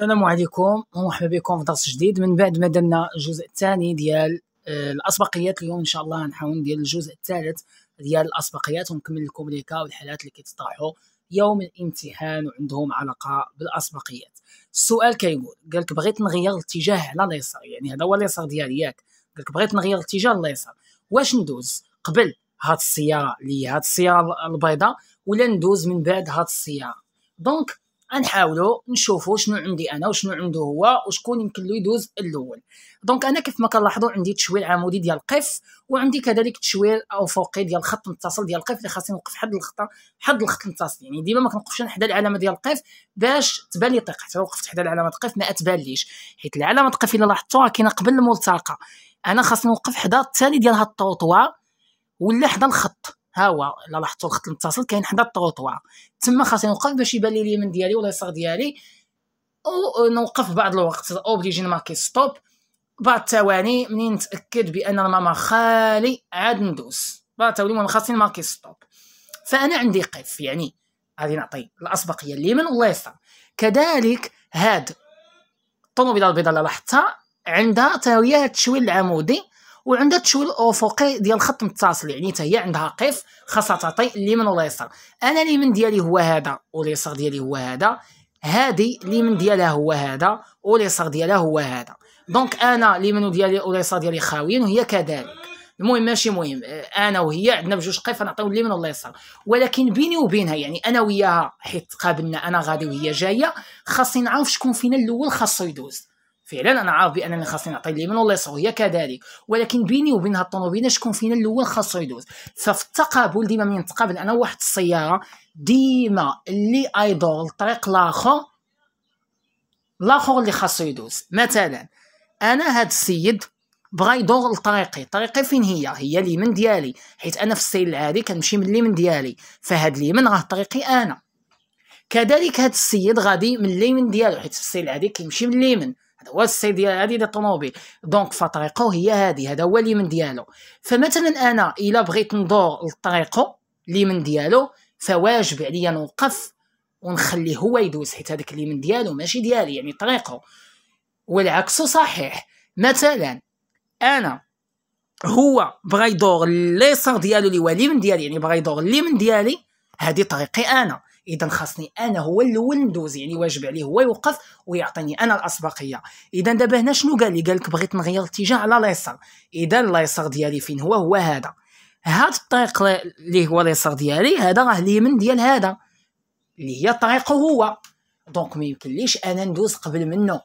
السلام عليكم ومرحبا بكم في درس جديد من بعد ما درنا الجزء الثاني ديال آه، الاسبقيات اليوم ان شاء الله نحاول ندير الجزء الثالث ديال الاسبقيات ونكمل لكم ليكا والحالات اللي كيتطرحوا يوم الامتحان وعندهم علاقه بالاسبقيات السؤال كيقول قال لك بغيت نغير الاتجاه على اليسار يعني هذا هو اليسار ديالي ياك قال لك بغيت نغير الاتجاه لليسار واش ندوز قبل هاد السياره اللي هي هاد السياره البيضاء ولا ندوز من بعد هاد السياره دونك غنحاولوا نشوفوا شنو عندي انا وشنو عنده هو وشكون يمكن له يدوز الاول دونك انا كيف ما كنلاحظوا عندي تشويل عمودي ديال القف وعندي كذلك تشويل افقي ديال الخط المتصل ديال القف اللي خاصني نوقف حد الخطه حد الخط المتصل يعني ديما ما كنوقفش حدا العلامه ديال القف باش تبان لي طيق حتى وقفت حدا العلامه القف ما اتبانليش حيت العلامه القف الا لاحظتوها كاينه قبل الملتقى انا خاصني نوقف حدا الثاني ديال هاد الطوطوا ولا حدا الخط ها هو الا لاحظتوا الخط المتصل كاين حدا الطروطوا تما خاصني نوقف باش يبان لي اليمين ديالي ولا اليسار ديالي ونوقف بعض الوقت اوبليجي ماركي ستوب بعض ثواني منين نتاكد بان الماما خالي عاد ندوز ثواني الثواني خاصني ماركي ستوب فانا عندي قف يعني غادي نعطي الاسبقيه اليمين اليسار كذلك هاد الطوموبيله البيضاء اللي لاحظتها عندها تاويه هاد العمودي وعندها تشوي الافقي ديال الخط متصل يعني حتى هي عندها قف خاصها تعطي اليمين واليسار انا اليمين ديالي هو هذا واليسار ديالي هو هذا هادي اليمين ديالها هو هذا واليسار ديالها هو هذا دونك انا اليمين ديالي واليسار ديالي خاويين وهي كذلك المهم ماشي مهم انا وهي عندنا بجوج قيف نعطيو اليمين واليسار ولكن بيني وبينها يعني انا وياها حيت قابلنا انا غادي وهي جايه خاصني نعرف شكون فينا الاول خاصو يدوز فعلا انا عارف اللي خاصني نعطي اليمين والله يصرو هي كذلك ولكن بيني وبين هاد الطوموبيله شكون فينا الاول خاصو يدوز ففي التقابل ديما من نتقابل انا واحد السياره ديما اللي ايدور الطريق الاخر الاخر اللي خاصو يدوز مثلا انا هاد السيد بغا يدور لطريقي طريقي فين هي هي اليمن ديالي حيت انا في السير العادي كنمشي من اليمن ديالي فهاد اليمن راه طريقي انا كذلك هاد السيد غادي من اليمين ديالو حيت في السير العادي كيمشي من اليمين هذا هو السير ديال هذه للطوموبيل دونك فطريقه هي هذه هذا هو اللي من ديالو فمثلا انا الا بغيت ندور لطريقه اللي من ديالو فواجب عليا نوقف ونخلي هو يدوز حيت هذاك اللي من ديالو ماشي ديالي يعني طريقه والعكس صحيح مثلا انا هو بغى يدور ليسار ديالو اللي هو من ديالي يعني بغى يدور من ديالي هذه طريقي انا اذا خاصني انا هو الاول ندوز يعني واجب عليه هو يوقف ويعطيني انا الاسبقيه اذا دابا هنا شنو قال لي قال لك بغيت نغير الاتجاه على اليسار اذا اليسار ديالي فين هو هو هذا هاد الطريق اللي هو اليسار ديالي هذا راه اليمين ديال هذا اللي هي طريقه هو دونك ما يمكنليش انا ندوز قبل منه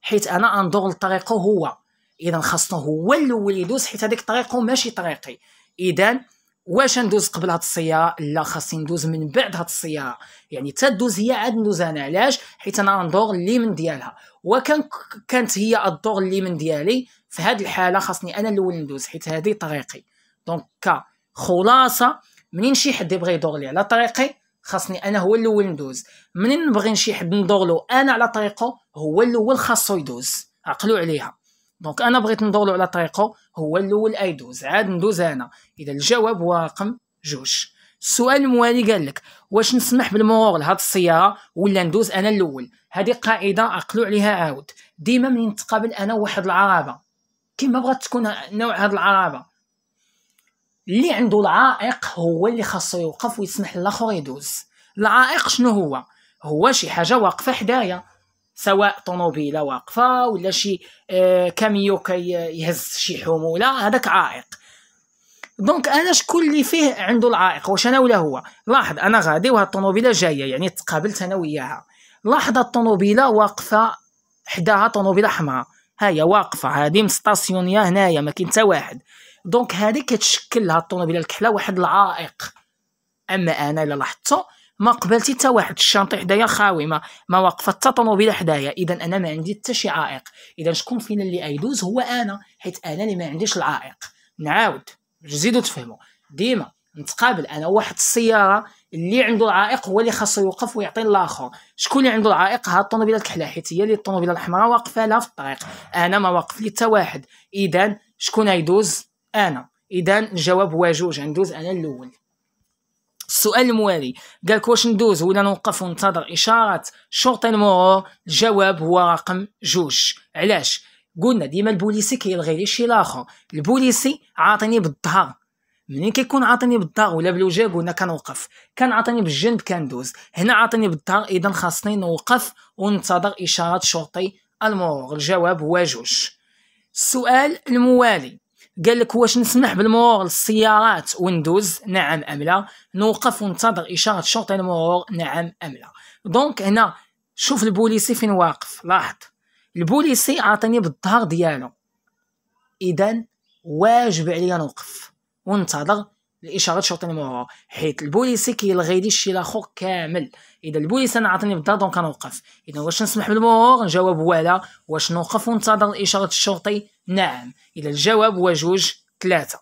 حيت انا اندور لطريقه هو اذا خاصني هو الاول يدوز حيت هذيك طريقه ماشي طريقي اذا واش ندوز قبل هاد السياره لا خاصني ندوز من بعد هاد السياره يعني دوز هي عاد ندوز انا علاش حيت انا ندور اللي من ديالها وكان كانت هي الدور اللي من ديالي في هاد الحاله خاصني انا الاول ندوز حيت هادي طريقي دونك خلاصه منين شي حد يبغي يدور لي على طريقي خاصني انا هو الاول ندوز منين نبغي شي حد ندور له انا على طريقه هو الاول خاصو يدوز عقلوا عليها دونك انا بغيت ندور على طريقه هو الاول ايدوز عاد ندوز انا اذا الجواب هو رقم جوج السؤال الموالي قال لك واش نسمح بالمرور لهاد السياره ولا ندوز انا الاول هذه قاعده عقلوا عليها عاود ديما من نتقابل انا واحد العربه كيما بغات تكون نوع هاد العربه اللي عنده العائق هو اللي خاصو يوقف ويسمح للاخر يدوز العائق شنو هو هو شي حاجه واقفه حدايا سواء طوموبيله واقفه ولا شي آه، كاميو كيهز شي حموله هذاك عائق دونك انا شكون اللي فيه عنده العائق واش انا ولا هو لاحظ انا غادي وهاد الطوموبيله جايه يعني تقابلت انا وياها لاحظ الطوموبيله واقفه حداها طوموبيله حمراء ها هي واقفه هذه مستاسيونيه هنايا ما كاين حتى واحد دونك هذه كتشكل هاد الطوموبيله الكحله واحد العائق اما انا الا لاحظتو ما قبلتي حتى واحد الشانطي حدايا خاوي ما ما واقفه حتى طوموبيله حدايا اذا انا ما عندي حتى شي عائق اذا شكون فينا اللي ايدوز هو انا حيت انا اللي ما عنديش العائق نعاود زيدوا تفهموا ديما نتقابل انا واحد السياره اللي عنده العائق هو اللي خاصو يوقف ويعطي الاخر شكون اللي عنده العائق ها الطوموبيله الكحله حيت هي اللي الطوموبيله الحمراء واقفه لها في الطريق انا ما واقف لي حتى واحد اذا شكون يدوز انا اذا الجواب هو جوج ندوز انا الاول السؤال الموالي قالك واش ندوز ولا نوقف وننتظر اشاره شرطه المرور الجواب هو رقم جوج علاش قلنا ديما البوليسي كيلغي لي شي لاخر البوليسي عاطيني بالظهر منين كيكون عاطيني بالظهر ولا بالوجه قلنا كنوقف كان عاطيني بالجنب كندوز هنا عاطيني بالظهر اذا خاصني نوقف وننتظر اشاره شرطي المرور الجواب هو جوج السؤال الموالي قال لك واش نسمح بالمرور للسيارات ويندوز نعم ام لا نوقف وننتظر اشاره شرطي المرور نعم ام لا دونك هنا شوف البوليسي فين واقف لاحظ البوليسي عاطيني بالظهر ديالو اذا واجب عليا نوقف وننتظر الاشارات شرطيني المرور حيت البوليسي كيلغي لي الشيء الاخر كامل اذا البوليس انا عاطيني بالدار دونك كنوقف اذا واش نسمح بالمرور نجاوب هو لا واش نوقف وننتظر اشاره الشرطي نعم اذا الجواب هو جوج ثلاثه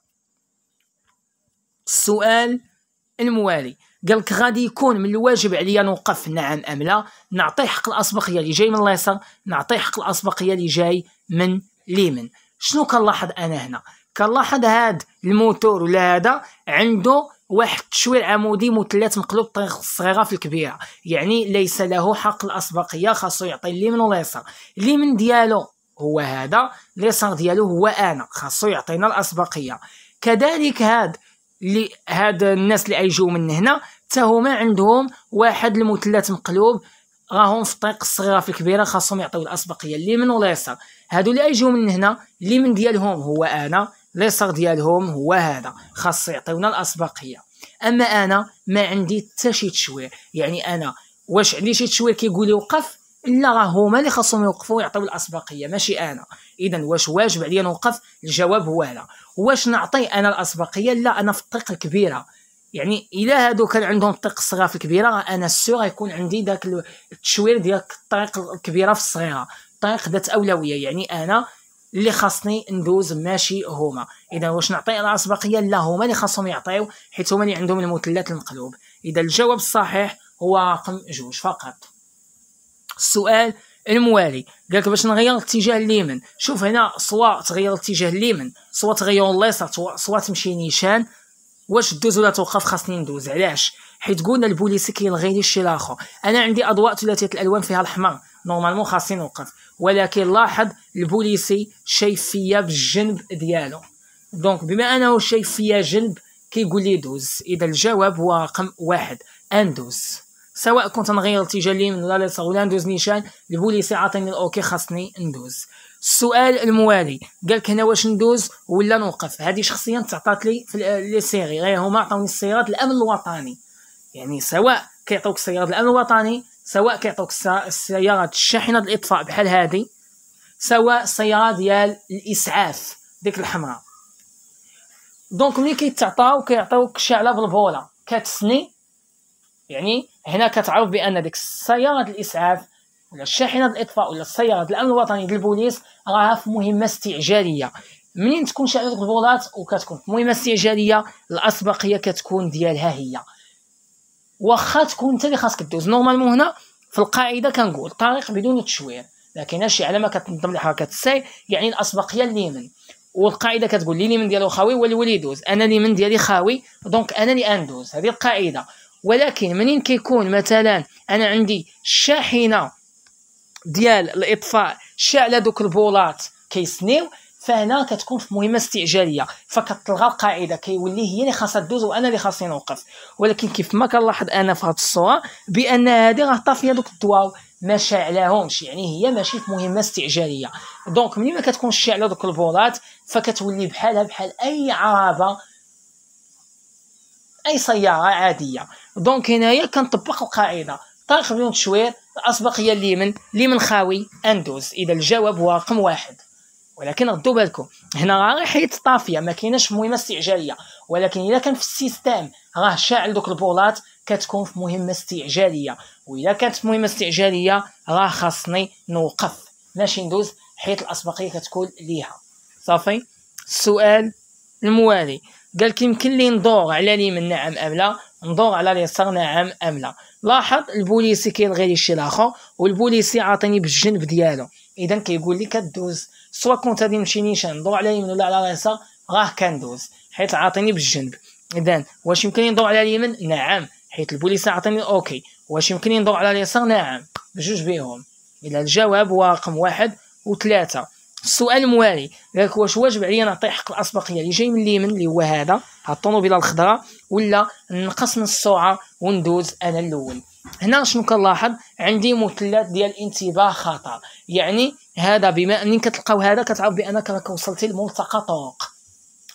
السؤال الموالي قال لك غادي يكون من الواجب عليا نوقف نعم ام لا نعطيه حق الاسبقيه اللي جاي من اليسار نعطيه حق الاسبقيه اللي جاي من اليمين شنو كنلاحظ انا هنا كنلاحظ هاد الموتور ولا هذا عنده واحد التشويع عمودي مثلث مقلوب بطريقه صغيره في الكبيره يعني ليس له حق الاسبقيه خاصو يعطي اليمين واليسار اليمين ديالو هو هذا اليسار ديالو هو انا خاصو يعطينا الاسبقيه كذلك هاد اللي هاد الناس اللي ايجيو من هنا حتى هما عندهم واحد المثلث مقلوب راهم في الطريق الصغيره في الكبيره خاصهم يعطيو الاسبقيه اليمين واليسار هادو اللي ايجيو من هنا من ديالهم هو انا ليسر ديالهم هو هذا خاص يعطيونا الاسبقيه اما انا ما عندي حتى شي تشوير يعني انا واش عندي شي تشوير كيقول لي وقف لا راه هما اللي خاصهم يوقفوا ويعطيو الاسبقيه ماشي انا اذا واش واجب عليا نوقف الجواب هو لا واش نعطي انا الاسبقيه لا انا في الطريق الكبيره يعني الا هادو كان عندهم الطريق الصغيره في الكبيره انا السور يكون عندي داك التشوير ديال الطريق الكبيره في الصغيره الطريق ذات اولويه يعني انا اللي خاصني ندوز ماشي هما اذا واش نعطي راس بقيه لا هما اللي خاصهم يعطيو حيت هما اللي عندهم المثلث المقلوب اذا الجواب الصحيح هو رقم جوج فقط السؤال الموالي قالك باش نغير الاتجاه اليمين شوف هنا سواء تغير الاتجاه اليمين سواء تغير اليسار سواء تمشي نيشان واش دوز ولا توقف خاصني ندوز علاش حيت قلنا البوليسي كيلغيني لي لاخر انا عندي اضواء ثلاثيه الالوان فيها الاحمر نورمالمون خاصني نوقف ولكن لاحظ البوليسي شايف فيا بالجنب ديالو دونك بما انه شايف فيا جنب كيقول لي دوز اذا الجواب هو رقم واحد اندوز سواء كنت نغير الاتجاه اليمين ولا اليسار ولا ندوز نيشان البوليسي عاطيني الاوكي خاصني ندوز السؤال الموالي قال لك هنا واش ندوز ولا نوقف هذه شخصيا تعطات لي في لي سيري غير هما عطاوني السيارات الامن الوطني يعني سواء كيعطوك سيارات الامن الوطني سواء كيعطوك السيارات الشاحنه الاطفاء بحال هذه سواء سيارات ديال الاسعاف ديك الحمراء دونك ملي كيتعطاو كيعطيوك شعله بالبوله كتسني يعني هنا كتعرف بان ديك سياره الاسعاف ولا الشاحنه الاطفاء ولا السياره الامن الوطني البوليس راها في مهمه استعجاليه منين تكون شعلت البولات وكتكون في مهمه استعجاليه الاسبقيه كتكون ديالها هي واخا تكون انت اللي خاصك دوز نورمالمون هنا في القاعده كنقول طريق بدون تشوير لكن هادشي على ما كتنظم لي السير يعني الاسبقيه اليمين والقاعده كتقول لي من ديالو خاوي هو اللي ولي يدوز انا من ديالي خاوي دونك انا اللي أندوز هذه القاعده ولكن منين كيكون مثلا انا عندي شاحنه ديال الاطفاء شعل دوك البولات كيسنيو فهنا كتكون في مهمه استعجاليه فكتلغى القاعده كيولي هي اللي خاصها تدوز وانا اللي خاصني نوقف ولكن كيف ما كنلاحظ انا في هذه الصوره بان هذه راه طافيه دوك الدواو ما شعلهمش يعني هي ماشي في مهمه استعجاليه دونك ملي ما كتكونش شاعله دوك البولات فكتولي بحالها بحال اي عربه اي سياره عاديه دونك هنايا كنطبق القاعده طريق بدون تشوير الأسبق هي اليمن اليمن خاوي أندوز إذا الجواب هو رقم واحد ولكن ردوا بالكم هنا غير حيت طافيه ما كايناش مهمه استعجاليه ولكن اذا كان في السيستم راه شاعل دوك البولات كتكون في مهمه استعجاليه واذا كانت مهمه استعجاليه راه خاصني نوقف ماشي ندوز حيت الاسبقيه كتكون ليها صافي السؤال الموالي قال كيمكن يمكن لي ندور على اليمين نعم ام لا ندور على اليسار نعم ام لا لاحظ البوليسي كيلغي لي شي لاخر والبوليسي عاطيني بالجنب ديالو اذا كيقول لي كدوز سوا كنت غادي نمشي نيشان ندور على اليمين ولا على اليسار راه كندوز حيت عاطيني بالجنب اذا واش يمكن ندور على اليمين نعم حيت البوليسي عاطيني اوكي واش يمكن ندور على اليسار نعم بجوج بيهم اذا الجواب هو رقم واحد وثلاثة السؤال الموالي قالك واش واجب عليا نعطي حق الاسبقيه اللي جاي من اليمن اللي هو هذا ها الطوموبيله الخضراء ولا نقص من السرعه وندوز انا الاول هنا شنو كنلاحظ عندي مثلث ديال انتباه خطر يعني هذا بما اني كتلقاو هذا كتعرف بانك راك وصلتي لملتقى طرق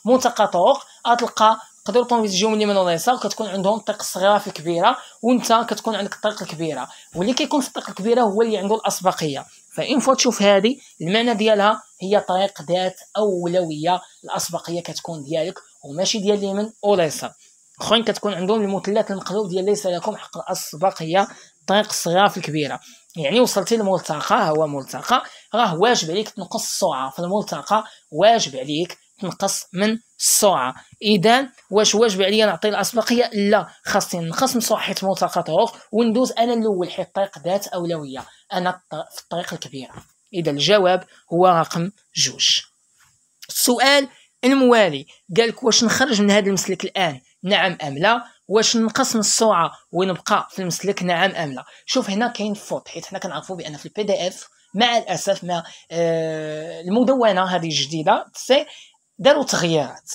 ملتقى طرق اتلقى قدر الطوموبيل تجيو من ولا واليسار كتكون عندهم الطريق الصغيره في الكبيره وانت كتكون عندك الطريق الكبيره واللي كيكون في الطريق الكبيره هو اللي عنده الاسبقيه فان فوا تشوف هذه المعنى ديالها هي طريق ذات اولويه الاسبقيه كتكون ديالك وماشي ديال اليمين واليسار اخرين كتكون عندهم المثلث المقلوب ديال ليس لكم حق الاسبقيه طريق الصغيره في الكبيره يعني وصلتي للملتقى هو ملتقى راه واجب عليك تنقص السرعه في الملتقى واجب عليك تنقص من السرعه اذا واش واجب عليا نعطي الاسبقيه لا خاصني نقص من سرعه حيت ملتقى طرق وندوز انا الاول حيت الطريق ذات اولويه أنا في الطريق الكبيرة إذا الجواب هو رقم جوج السؤال الموالي قالك واش نخرج من هذا المسلك الآن نعم أم لا واش نقص من السرعة ونبقى في المسلك نعم أم لا شوف هنا كاين فوت حيت حنا كنعرفوا بأن في البي دي اف مع الأسف مع آه المدونة هذه الجديدة سي داروا تغييرات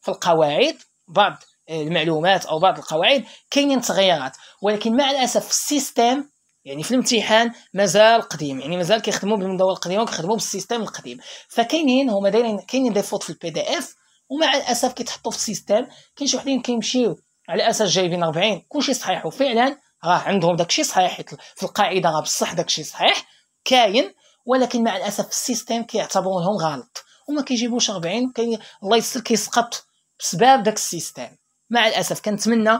في القواعد بعض آه، المعلومات او بعض القواعد كاينين تغييرات ولكن مع الاسف في السيستم يعني في الامتحان مازال قديم يعني مازال كيخدموا بالمدونه القديمه وكيخدموا بالسيستم القديم فكاينين هما دايرين كاينين دي فوت في البي دي اف ومع الاسف كيتحطوا في السيستم كاين شي وحدين كيمشيو على اساس جايبين 40 كلشي صحيح وفعلا راه عندهم داكشي صحيح حيت في القاعده راه بصح داكشي صحيح كاين ولكن مع الاسف السيستم كيعتبرونهم غلط وما كيجيبوش 40 كاين الله يستر كيسقط بسبب داك السيستم مع الاسف كنتمنى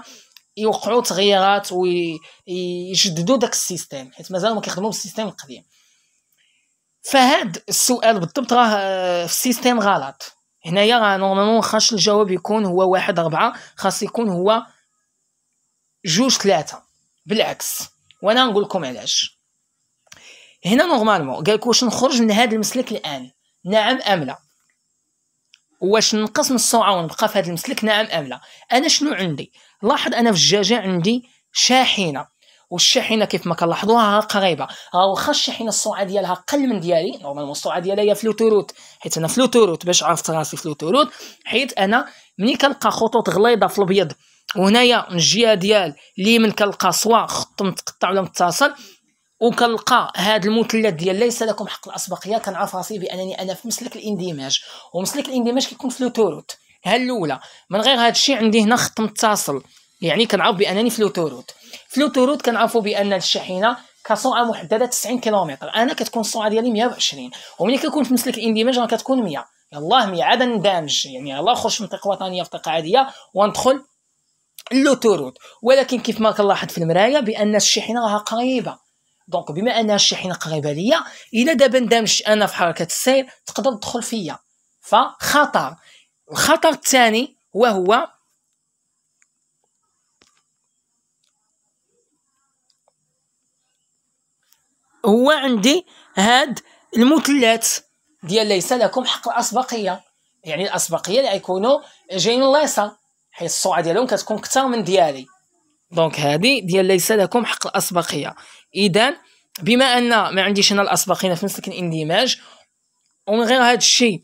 يوقعوا تغييرات ويجددوا داك السيستيم حيت مازال ما كيخدموا بالسيستيم القديم فهاد السؤال بالضبط راه آه، في السيستيم غلط هنايا راه نورمالمون خاص الجواب يكون هو واحد أربعة خاص يكون هو جوج ثلاثة بالعكس وانا نقول لكم علاش هنا نورمالمون قال لك واش نخرج من هذا المسلك الان نعم ام لا واش نقص من السرعه ونبقى في هذا المسلك نعم ام لا انا شنو عندي لاحظ انا في الجاجة عندي شاحنه والشاحنه كيف ما كنلاحظوها قريبه ها واخا الشاحنه السرعه ديالها قل من ديالي نورمالمون السرعه ديالها هي فلوتوروت حيت انا فلوتوروت باش عرفت راسي فلوتوروت حيت انا ملي كنلقى خطوط غليظه في الابيض وهنايا من الجهه ديال من كنلقى سوا خط متقطع ولا متصل وكنلقى هاد المثلث ديال ليس لكم حق الاسبقيه كنعرف راسي بانني انا في مسلك الاندماج ومسلك الاندماج كيكون فلوتوروت ها الاولى من غير هذا الشيء عندي هنا خط متصل يعني كنعرف بانني في لوتوروت في لوتوروت كنعرفوا بان الشاحنه كسرعه محدده 90 كيلومتر انا كتكون السرعه ديالي 120 وملي كنكون في مسلك الاندماج راه كتكون 100 يلاه 100 عاد ندمج يعني يلاه نخرج في منطقه وطنيه في منطقه عاديه وندخل لوتوروت ولكن كيف ما كنلاحظ في المرايه بان الشاحنه راها قريبه دونك بما ان الشاحنه قريبه ليا الا دابا ندمج انا في حركه السير تقدر تدخل فيا فخطر الخطر الثاني وهو هو عندي هاد المثلث ديال ليس لكم حق الاسبقيه يعني الاسبقيه اللي غيكونوا جايين ليسا حيت السرعه ديالهم كتكون كثر من ديالي دونك هادي ديال ليس لكم حق الاسبقيه اذا بما ان ما عنديش انا الاسبقيه في مسلك الاندماج ومن غير هذا الشيء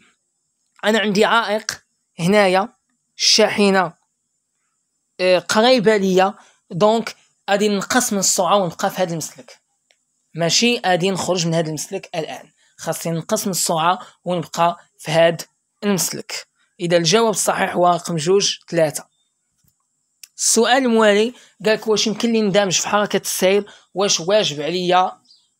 انا عندي عائق هنايا الشاحنه آه، قريبه ليا دونك غادي نقص من السرعه ونبقى في هذا المسلك ماشي غادي نخرج من هذا المسلك الان خاصني نقص من السرعه ونبقى في هذا المسلك اذا الجواب الصحيح هو رقم جوج ثلاثة السؤال الموالي قالك واش يمكن لي ندمج في حركه السير واش واجب عليا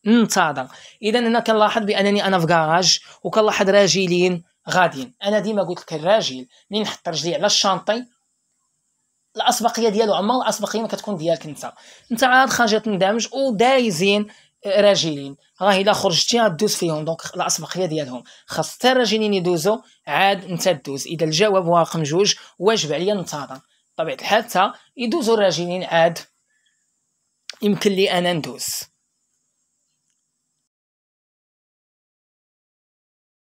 ننتظر اذا هنا كنلاحظ بانني انا في كراج وكنلاحظ راجلين غاديين انا ديما قلت لك الراجل منين نحط رجلي على الشانطي الاسبقيه ديالو عمر الاسبقيه ما كتكون ديالك انت انت عاد خارج تندمج ودايزين راجلين راه الا خرجتي غدوز فيهم دونك الاسبقيه ديالهم خاص حتى الراجلين يدوزو عاد انت دوز اذا الجواب هو رقم جوج واجب عليا ننتظر بطبيعه الحال حتى يدوزو الراجلين عاد يمكن لي انا ندوز